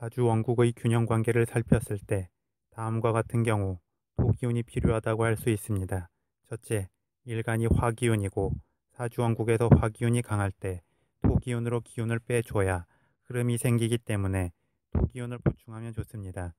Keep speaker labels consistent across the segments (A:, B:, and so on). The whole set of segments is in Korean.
A: 사주 원국의 균형 관계를 살폈을 때 다음과 같은 경우 토기운이 필요하다고 할 수 있습니다. 첫째, 일간이 화기운이고 사주 원국에서 화기운이 강할 때 토기운으로 기운을 빼줘야 흐름이 생기기 때문에 토기운을 보충하면 좋습니다.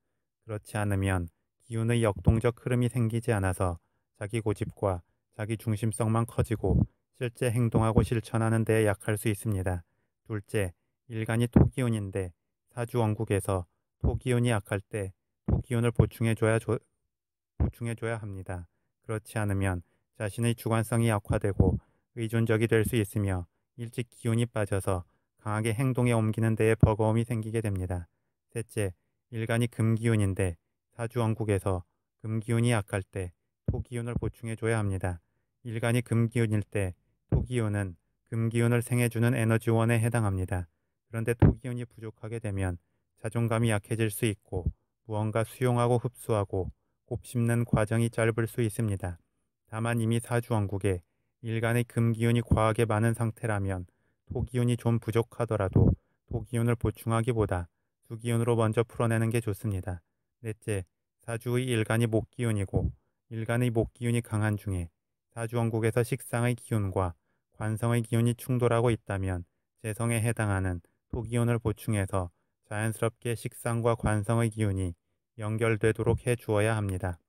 A: 그렇지 않으면 기운의 역동적 흐름이 생기지 않아서 자기 고집과 자기 중심성만 커지고 실제 행동하고 실천하는 데 약할 수 있습니다. 둘째, 일간이 토기운인데 사주 왕국에서 토기운이 약할 때 토기운을 보충해줘야, 조, 보충해줘야 합니다. 그렇지 않으면 자신의 주관성이 약화되고 의존적이 될 수 있으며 일찍 기운이 빠져서 강하게 행동에 옮기는 데에 버거움이 생기게 됩니다. 셋째, 일간이 금기운인데 사주왕국에서 금기운이 약할 때 토기운을 보충해줘야 합니다. 일간이 금기운일 때 토기운은 금기운을 생해주는 에너지원에 해당합니다. 그런데 토기온이 부족하게 되면 자존감이 약해질 수 있고 무언가 수용하고 흡수하고 곱씹는 과정이 짧을 수 있습니다. 다만 이미 사주왕국에 일간의 금기운이 과하게 많은 상태라면 토기운이 좀 부족하더라도 토기운을 보충하기보다 수기운으로 먼저 풀어내는 게 좋습니다. 넷째, 사주의 일간이 목기운이고 일간의 목기운이 강한 중에 사주왕국에서 식상의 기운과 관성의 기운이 충돌하고 있다면 재성에 해당하는 토기온을 보충해서 자연스럽게 식상과 관성의 기운이 연결되도록 해 주어야 합니다.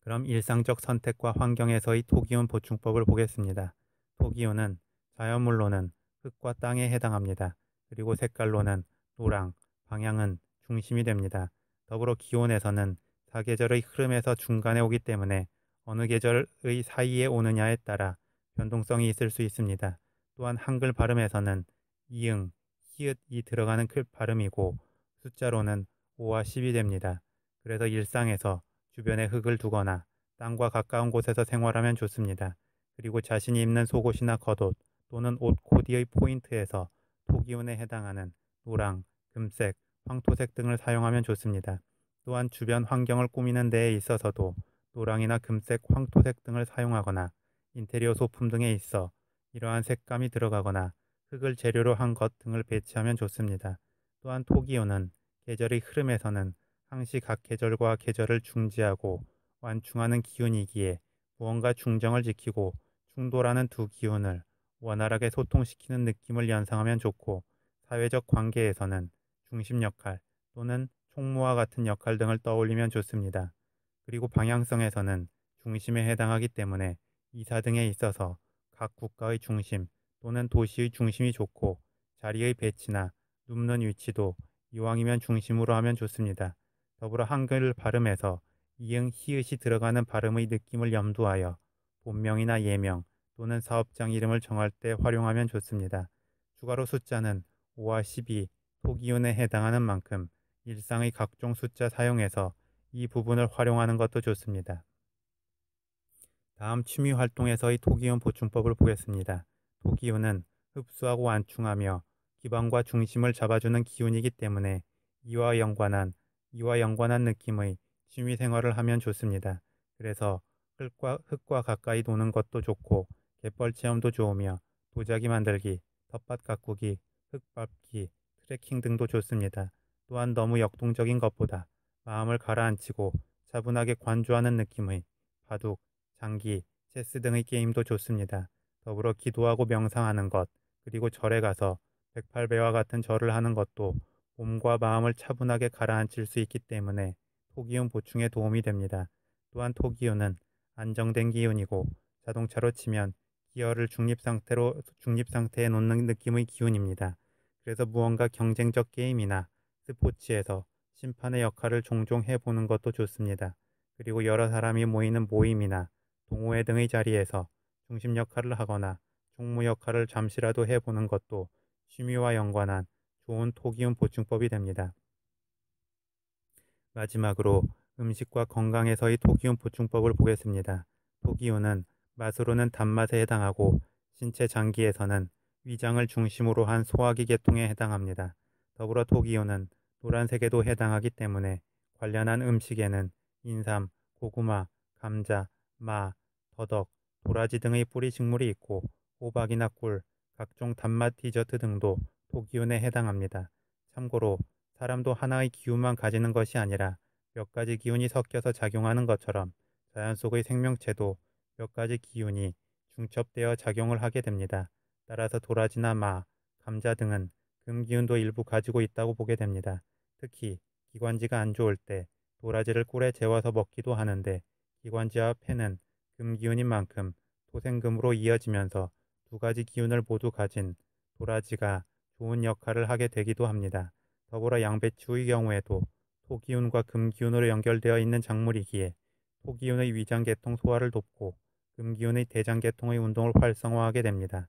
A: 그럼 일상적 선택과 환경에서의 토기온 보충법을 보겠습니다. 토기온은 자연물로는 흙과 땅에 해당합니다. 그리고 색깔로는 노랑, 방향은 중심이 됩니다. 더불어 기온에서는 사계절의 흐름에서 중간에 오기 때문에 어느 계절의 사이에 오느냐에 따라 변동성이 있을 수 있습니다. 또한 한글 발음에서는 이응, 히읗이 들어가는 클 발음이고 숫자로는 5와 10이 됩니다. 그래서 일상에서 주변에 흙을 두거나 땅과 가까운 곳에서 생활하면 좋습니다. 그리고 자신이 입는 속옷이나 겉옷 또는 옷 코디의 포인트에서 토기운에 해당하는 노랑, 금색, 황토색 등을 사용하면 좋습니다. 또한 주변 환경을 꾸미는 데에 있어서도 노랑이나 금색, 황토색 등을 사용하거나 인테리어 소품 등에 있어 이러한 색감이 들어가거나 흙을 재료로 한 것 등을 배치하면 좋습니다. 또한 토기온은 계절의 흐름에서는 항시 각 계절과 계절을 중지하고 완충하는 기운이기에 무언가 중정을 지키고 충돌하는두 기운을 원활하게 소통시키는 느낌을 연상하면 좋고 사회적 관계에서는 중심 역할 또는 총무와 같은 역할 등을 떠올리면 좋습니다. 그리고 방향성에서는 중심에 해당하기 때문에 이사 등에 있어서 각 국가의 중심 또는 도시의 중심이 좋고 자리의 배치나 눕는 위치도 이왕이면 중심으로 하면 좋습니다. 더불어 한글 발음에서 이응, 히읗이 들어가는 발음의 느낌을 염두하여 본명이나 예명 또는 사업장 이름을 정할 때 활용하면 좋습니다. 추가로 숫자는 5와 12, 토기운에 해당하는 만큼 일상의 각종 숫자 사용에서 이 부분을 활용하는 것도 좋습니다. 다음 취미 활동에서의 토기운 보충법을 보겠습니다. 토기운은 흡수하고 완충하며 기반과 중심을 잡아주는 기운이기 때문에 이와 연관한 이와 연관한 느낌의 취미 생활을 하면 좋습니다. 그래서 흙과, 흙과 가까이 도는 것도 좋고 갯벌 체험도 좋으며 도자기 만들기, 텃밭 가꾸기, 흙밟기, 트레킹 등도 좋습니다. 또한 너무 역동적인 것보다 마음을 가라앉히고 차분하게 관조하는 느낌의 바둑, 장기, 체스 등의 게임도 좋습니다. 더불어 기도하고 명상하는 것, 그리고 절에 가서 108배와 같은 절을 하는 것도 몸과 마음을 차분하게 가라앉힐 수 있기 때문에 토기운 보충에 도움이 됩니다. 또한 토기운은 안정된 기운이고 자동차로 치면 기어를 중립 상태로 중립 상태에 놓는 느낌의 기운입니다. 그래서 무언가 경쟁적 게임이나 스포츠에서 심판의 역할을 종종 해보는 것도 좋습니다. 그리고 여러 사람이 모이는 모임이나 동호회 등의 자리에서 중심 역할을 하거나 총무 역할을 잠시라도 해보는 것도 취미와 연관한 좋은 토기운 보충법이 됩니다. 마지막으로 음식과 건강에서의 토기운 보충법을 보겠습니다. 토기운은 맛으로는 단맛에 해당하고 신체 장기에서는 위장을 중심으로 한 소화기 계통에 해당합니다. 더불어 토기운은 노란색에도 해당하기 때문에 관련한 음식에는 인삼, 고구마, 감자, 마, 더덕, 도라지 등의 뿌리 식물이 있고 호박이나 꿀, 각종 단맛 디저트 등도 토기운에 해당합니다. 참고로 사람도 하나의 기운만 가지는 것이 아니라 몇 가지 기운이 섞여서 작용하는 것처럼 자연 속의 생명체도 몇 가지 기운이 중첩되어 작용을 하게 됩니다. 따라서 도라지나 마, 감자 등은 금기운도 일부 가지고 있다고 보게 됩니다. 특히 기관지가 안 좋을 때 도라지를 꿀에 재워서 먹기도 하는데 기관지와 폐는 금기운인 만큼 토생금으로 이어지면서 두 가지 기운을 모두 가진 도라지가 좋은 역할을 하게 되기도 합니다. 더불어 양배추의 경우에도 토기운과 금기운으로 연결되어 있는 작물이기에 토기운의 위장계통 소화를 돕고 금기운의 대장계통의 운동을 활성화하게 됩니다.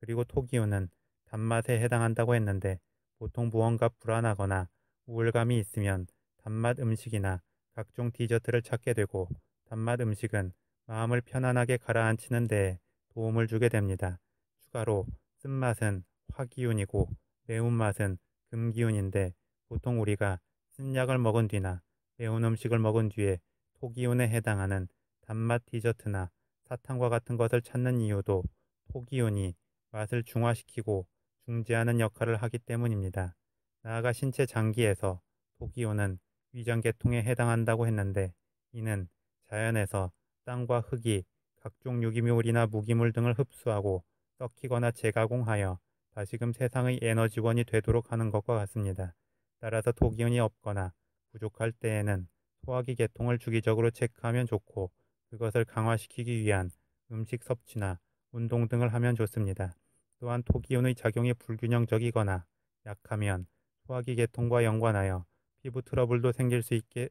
A: 그리고 토기운은 단맛에 해당한다고 했는데 보통 무언가 불안하거나 우울감이 있으면 단맛 음식이나 각종 디저트를 찾게 되고 단맛 음식은 마음을 편안하게 가라앉히는데 도움을 주게 됩니다. 추가로 쓴맛은 화기운이고 매운맛은 금기운인데 보통 우리가 쓴약을 먹은 뒤나 매운 음식을 먹은 뒤에 토기운에 해당하는 단맛 디저트나 사탕과 같은 것을 찾는 이유도 토기운이 맛을 중화시키고 중재하는 역할을 하기 때문입니다. 나아가 신체 장기에서 토기운은 위장계통에 해당한다고 했는데 이는 자연에서 땅과 흙이 각종 유기물이나 무기물 등을 흡수하고 썩히거나 재가공하여 다시금 세상의 에너지원이 되도록 하는 것과 같습니다. 따라서 토기온이 없거나 부족할 때에는 소화기 계통을 주기적으로 체크하면 좋고 그것을 강화시키기 위한 음식 섭취나 운동 등을 하면 좋습니다. 또한 토기온의 작용이 불균형적이거나 약하면 소화기 계통과 연관하여 피부 트러블도 생길 수 있게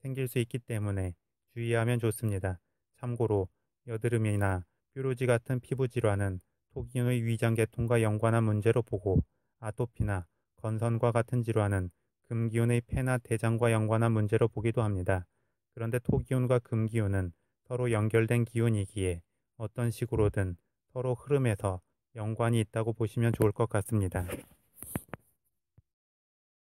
A: 생길 수 있기 때문에 주의하면 좋습니다. 참고로 여드름이나 뾰루지 같은 피부 질환은 토기운의 위장계통과 연관한 문제로 보고 아토피나 건선과 같은 질환은 금기운의 폐나 대장과 연관한 문제로 보기도 합니다. 그런데 토기운과 금기운은 서로 연결된 기운이기에 어떤 식으로든 서로 흐름에서 연관이 있다고 보시면 좋을 것 같습니다.